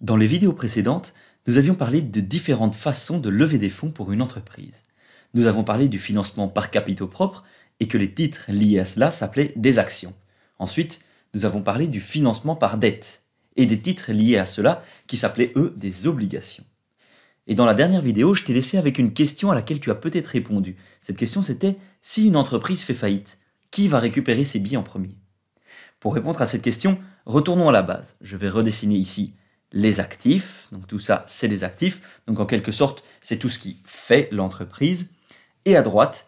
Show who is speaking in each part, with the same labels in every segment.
Speaker 1: Dans les vidéos précédentes, nous avions parlé de différentes façons de lever des fonds pour une entreprise. Nous avons parlé du financement par capitaux propres et que les titres liés à cela s'appelaient des actions. Ensuite, nous avons parlé du financement par dette et des titres liés à cela qui s'appelaient eux des obligations. Et dans la dernière vidéo, je t'ai laissé avec une question à laquelle tu as peut-être répondu. Cette question c'était si une entreprise fait faillite, qui va récupérer ses billets en premier Pour répondre à cette question, retournons à la base. Je vais redessiner ici les actifs. Donc tout ça, c'est des actifs. Donc en quelque sorte, c'est tout ce qui fait l'entreprise. Et à droite,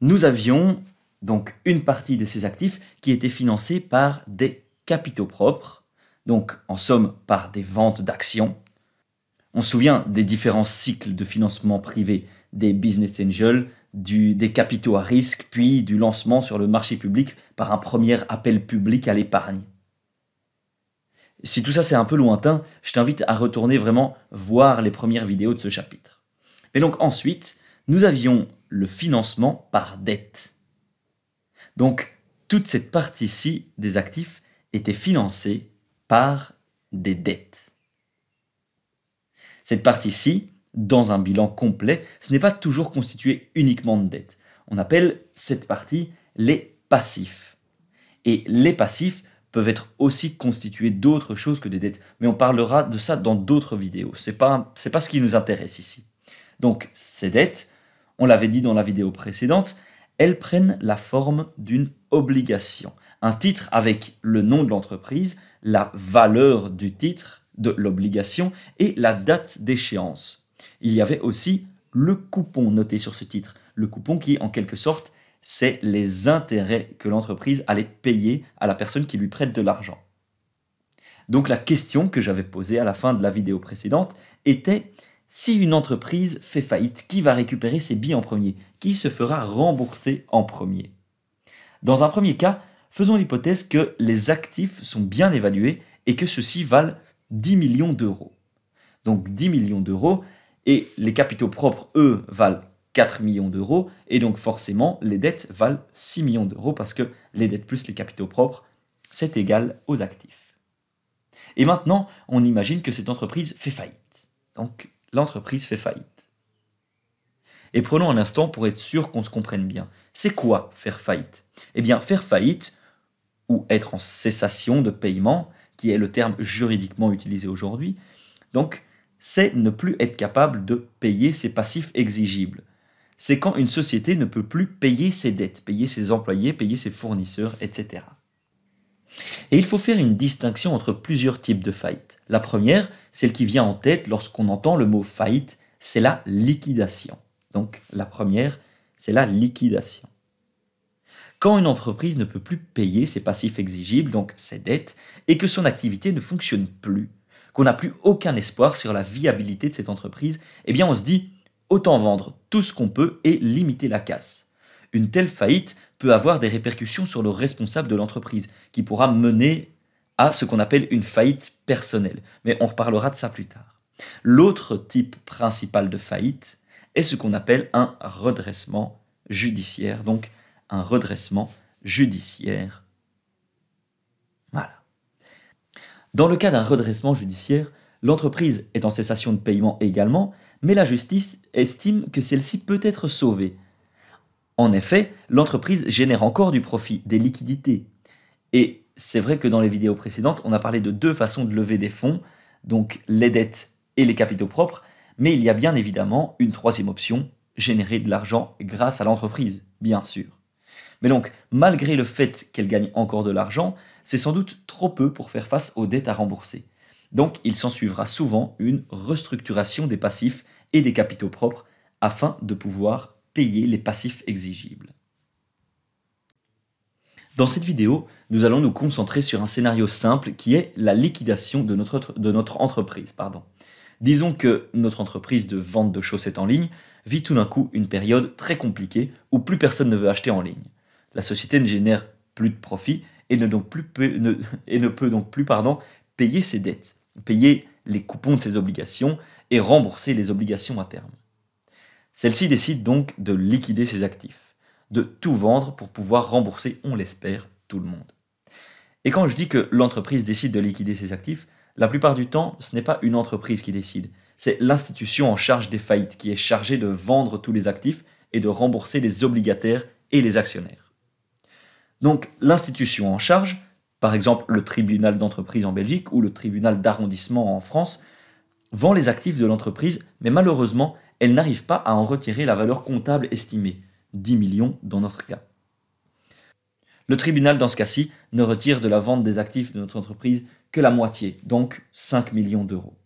Speaker 1: nous avions donc une partie de ces actifs qui était financée par des capitaux propres, donc en somme par des ventes d'actions. On se souvient des différents cycles de financement privé des business angels, des capitaux à risque, puis du lancement sur le marché public par un premier appel public à l'épargne. Si tout ça c'est un peu lointain, je t'invite à retourner vraiment voir les premières vidéos de ce chapitre. Mais donc ensuite, nous avions le financement par dette. Donc toute cette partie-ci des actifs était financée par des dettes. Cette partie-ci, dans un bilan complet, ce n'est pas toujours constitué uniquement de dettes. On appelle cette partie les passifs. Et les passifs peuvent être aussi constituées d'autres choses que des dettes. Mais on parlera de ça dans d'autres vidéos. C'est pas, pas ce qui nous intéresse ici. Donc ces dettes, on l'avait dit dans la vidéo précédente, elles prennent la forme d'une obligation. Un titre avec le nom de l'entreprise, la valeur du titre, de l'obligation et la date d'échéance. Il y avait aussi le coupon noté sur ce titre, le coupon qui en quelque sorte c'est les intérêts que l'entreprise allait payer à la personne qui lui prête de l'argent. Donc la question que j'avais posée à la fin de la vidéo précédente était si une entreprise fait faillite, qui va récupérer ses billes en premier Qui se fera rembourser en premier Dans un premier cas, faisons l'hypothèse que les actifs sont bien évalués et que ceux-ci valent 10 millions d'euros. Donc 10 millions d'euros et les capitaux propres, eux, valent 4 millions d'euros, et donc forcément les dettes valent 6 millions d'euros parce que les dettes plus les capitaux propres, c'est égal aux actifs. Et maintenant, on imagine que cette entreprise fait faillite. Donc l'entreprise fait faillite. Et prenons un instant pour être sûr qu'on se comprenne bien. C'est quoi faire faillite Eh bien, faire faillite, ou être en cessation de paiement, qui est le terme juridiquement utilisé aujourd'hui, donc c'est ne plus être capable de payer ses passifs exigibles c'est quand une société ne peut plus payer ses dettes, payer ses employés, payer ses fournisseurs, etc. Et il faut faire une distinction entre plusieurs types de faillite. La première, celle qui vient en tête lorsqu'on entend le mot faillite, c'est la liquidation. Donc la première, c'est la liquidation. Quand une entreprise ne peut plus payer ses passifs exigibles, donc ses dettes, et que son activité ne fonctionne plus, qu'on n'a plus aucun espoir sur la viabilité de cette entreprise, eh bien on se dit autant vendre tout ce qu'on peut et limiter la casse. Une telle faillite peut avoir des répercussions sur le responsable de l'entreprise, qui pourra mener à ce qu'on appelle une faillite personnelle. Mais on reparlera de ça plus tard. L'autre type principal de faillite est ce qu'on appelle un redressement judiciaire, donc un redressement judiciaire. Voilà. Dans le cas d'un redressement judiciaire, l'entreprise est en cessation de paiement également, mais la justice estime que celle-ci peut être sauvée. En effet, l'entreprise génère encore du profit, des liquidités. Et c'est vrai que dans les vidéos précédentes, on a parlé de deux façons de lever des fonds, donc les dettes et les capitaux propres, mais il y a bien évidemment une troisième option, générer de l'argent grâce à l'entreprise, bien sûr. Mais donc, malgré le fait qu'elle gagne encore de l'argent, c'est sans doute trop peu pour faire face aux dettes à rembourser. Donc, il s'en suivra souvent une restructuration des passifs et des capitaux propres afin de pouvoir payer les passifs exigibles. Dans cette vidéo, nous allons nous concentrer sur un scénario simple qui est la liquidation de notre, entreprise. Pardon. Disons que notre entreprise de vente de chaussettes en ligne vit tout d'un coup une période très compliquée où plus personne ne veut acheter en ligne. La société ne génère plus de profit et ne, et ne peut donc plus pardon, payer ses dettes, payer les coupons de ses obligations et rembourser les obligations à terme. Celle-ci décide donc de liquider ses actifs, de tout vendre pour pouvoir rembourser, on l'espère, tout le monde. Et quand je dis que l'entreprise décide de liquider ses actifs, la plupart du temps, ce n'est pas une entreprise qui décide, c'est l'institution en charge des faillites qui est chargée de vendre tous les actifs et de rembourser les obligataires et les actionnaires. Donc l'institution en charge, par exemple le tribunal d'entreprise en Belgique ou le tribunal d'arrondissement en France, vend les actifs de l'entreprise, mais malheureusement, elle n'arrive pas à en retirer la valeur comptable estimée, 10 millions dans notre cas. Le tribunal, dans ce cas-ci, ne retire de la vente des actifs de notre entreprise que la moitié, donc 5 millions d'euros.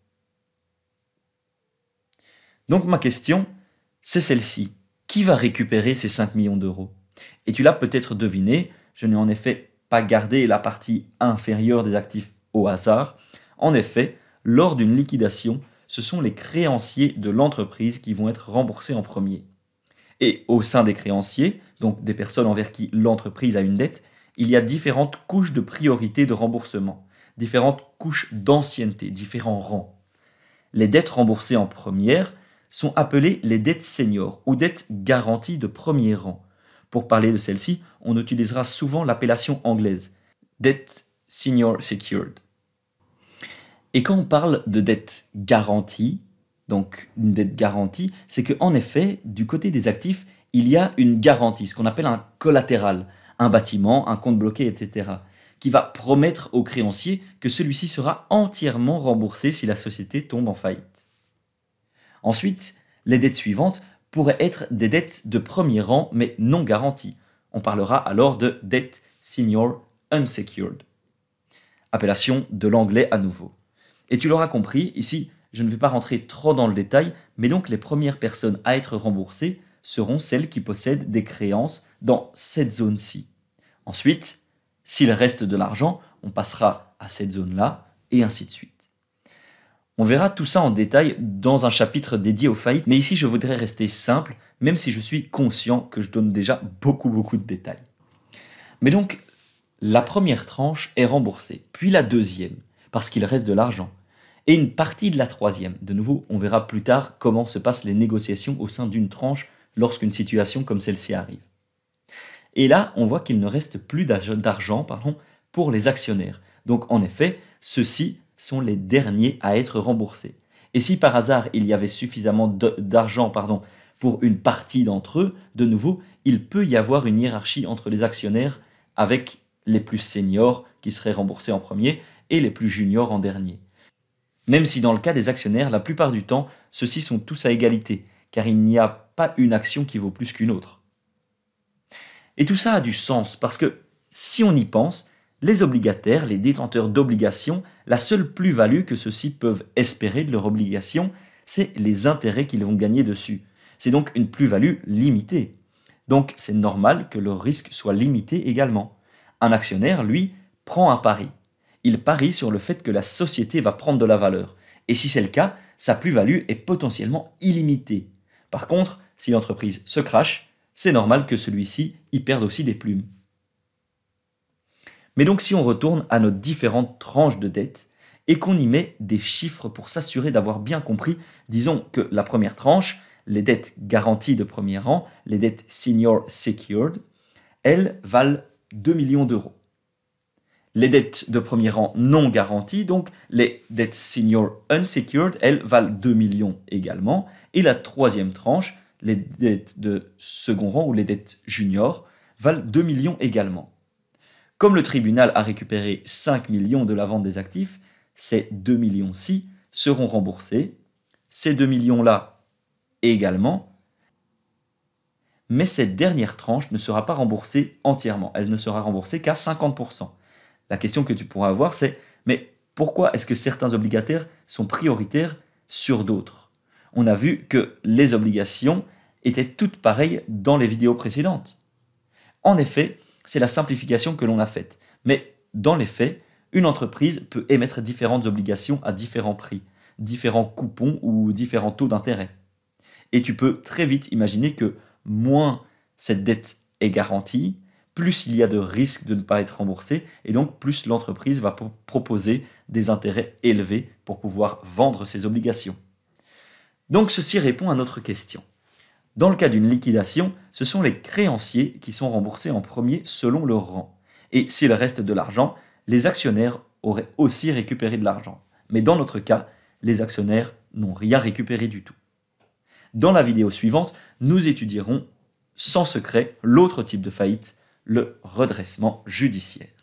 Speaker 1: Donc ma question, c'est celle-ci. Qui va récupérer ces 5 millions d'euros Et tu l'as peut-être deviné, je n'ai en effet pas gardé la partie inférieure des actifs au hasard. En effet, lors d'une liquidation, ce sont les créanciers de l'entreprise qui vont être remboursés en premier. Et au sein des créanciers, donc des personnes envers qui l'entreprise a une dette, il y a différentes couches de priorité de remboursement, différentes couches d'ancienneté, différents rangs. Les dettes remboursées en première sont appelées les dettes seniors ou dettes garanties de premier rang. Pour parler de celles-ci, on utilisera souvent l'appellation anglaise, debt senior secured. Et quand on parle de dette garantie, donc une dette garantie, c'est qu'en effet, du côté des actifs, il y a une garantie, ce qu'on appelle un collatéral, un bâtiment, un compte bloqué, etc., qui va promettre au créancier que celui-ci sera entièrement remboursé si la société tombe en faillite. Ensuite, les dettes suivantes pourraient être des dettes de premier rang mais non garanties. On parlera alors de dette senior unsecured. Appellation de l'anglais à nouveau. Et tu l'auras compris, ici, je ne vais pas rentrer trop dans le détail, mais donc les premières personnes à être remboursées seront celles qui possèdent des créances dans cette zone-ci. Ensuite, s'il reste de l'argent, on passera à cette zone-là, et ainsi de suite. On verra tout ça en détail dans un chapitre dédié aux faillites, mais ici je voudrais rester simple, même si je suis conscient que je donne déjà beaucoup beaucoup de détails. Mais donc, la première tranche est remboursée, puis la deuxième, parce qu'il reste de l'argent. Et une partie de la troisième. De nouveau, on verra plus tard comment se passent les négociations au sein d'une tranche lorsqu'une situation comme celle-ci arrive. Et là, on voit qu'il ne reste plus d'argent pour les actionnaires. Donc en effet, ceux-ci sont les derniers à être remboursés. Et si par hasard il y avait suffisamment d'argent pour une partie d'entre eux, de nouveau, il peut y avoir une hiérarchie entre les actionnaires avec les plus seniors qui seraient remboursés en premier et les plus juniors en dernier. Même si dans le cas des actionnaires, la plupart du temps, ceux-ci sont tous à égalité, car il n'y a pas une action qui vaut plus qu'une autre. Et tout ça a du sens, parce que si on y pense, les obligataires, les détenteurs d'obligations, la seule plus-value que ceux-ci peuvent espérer de leur obligation, c'est les intérêts qu'ils vont gagner dessus. C'est donc une plus-value limitée. Donc c'est normal que leur risque soit limité également. Un actionnaire, lui, prend un pari. Il parie sur le fait que la société va prendre de la valeur. Et si c'est le cas, sa plus-value est potentiellement illimitée. Par contre, si l'entreprise se crache, c'est normal que celui-ci y perde aussi des plumes. Mais donc si on retourne à nos différentes tranches de dette et qu'on y met des chiffres pour s'assurer d'avoir bien compris, disons que la première tranche, les dettes garanties de premier rang, les dettes senior secured, elles valent 2 millions d'euros. Les dettes de premier rang non garanties, donc les dettes senior unsecured, elles valent 2 millions également. Et la troisième tranche, les dettes de second rang ou les dettes junior, valent 2 millions également. Comme le tribunal a récupéré 5 millions de la vente des actifs, ces 2 millions-ci seront remboursés. Ces 2 millions-là également mais cette dernière tranche ne sera pas remboursée entièrement. Elle ne sera remboursée qu'à 50%. La question que tu pourras avoir, c'est mais pourquoi est-ce que certains obligataires sont prioritaires sur d'autres On a vu que les obligations étaient toutes pareilles dans les vidéos précédentes. En effet, c'est la simplification que l'on a faite. Mais dans les faits, une entreprise peut émettre différentes obligations à différents prix, différents coupons ou différents taux d'intérêt. Et tu peux très vite imaginer que moins cette dette est garantie, plus il y a de risques de ne pas être remboursé, et donc plus l'entreprise va proposer des intérêts élevés pour pouvoir vendre ses obligations. Donc ceci répond à notre question. Dans le cas d'une liquidation, ce sont les créanciers qui sont remboursés en premier selon leur rang. Et s'il reste de l'argent, les actionnaires auraient aussi récupéré de l'argent. Mais dans notre cas, les actionnaires n'ont rien récupéré du tout. Dans la vidéo suivante, nous étudierons sans secret l'autre type de faillite, le redressement judiciaire.